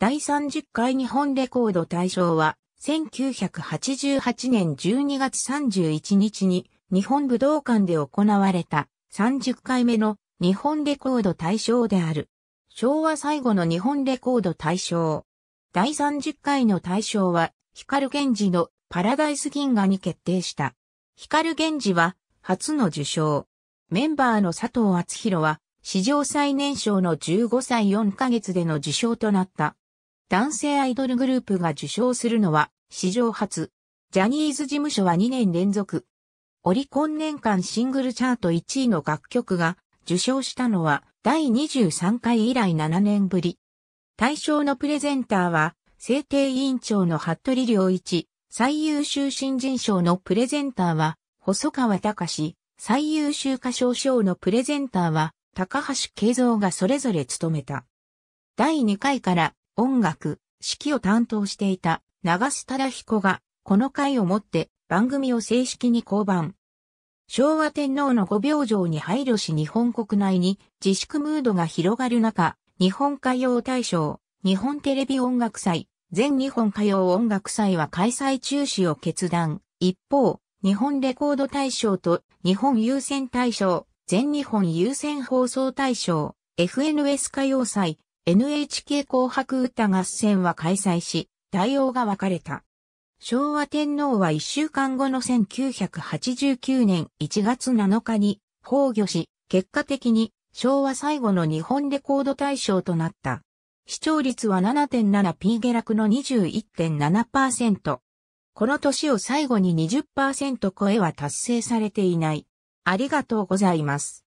第30回日本レコード大賞は、1988年12月31日に日本武道館で行われた30回目の日本レコード大賞である。昭和最後の日本レコード大賞。第30回の大賞は、光源氏のパラダイス銀河に決定した。光源氏は初の受賞。メンバーの佐藤厚弘は史上最年少の15歳4ヶ月での受賞となった。男性アイドルグループが受賞するのは史上初。ジャニーズ事務所は2年連続。オリコン年間シングルチャート1位の楽曲が受賞したのは第23回以来7年ぶり。対象のプレゼンターは、制定委員長の服部良一、最優秀新人賞のプレゼンターは、細川隆最優秀歌唱賞のプレゼンターは、高橋慶三がそれぞれ務めた。第2回から音楽、指揮を担当していた長須忠彦が、この回をもって番組を正式に降板。昭和天皇のご病状に配慮し日本国内に自粛ムードが広がる中、日本歌謡大賞、日本テレビ音楽祭、全日本歌謡音楽祭は開催中止を決断。一方、日本レコード大賞と日本優先大賞、全日本優先放送大賞、FNS 歌謡祭、NHK 紅白歌合戦は開催し、対応が分かれた。昭和天皇は一週間後の1989年1月7日に崩御し、結果的に昭和最後の日本レコード大賞となった。視聴率は 7.7p 下落の21.7%。この年を最後に20%超えは達成されていない。ありがとうございます。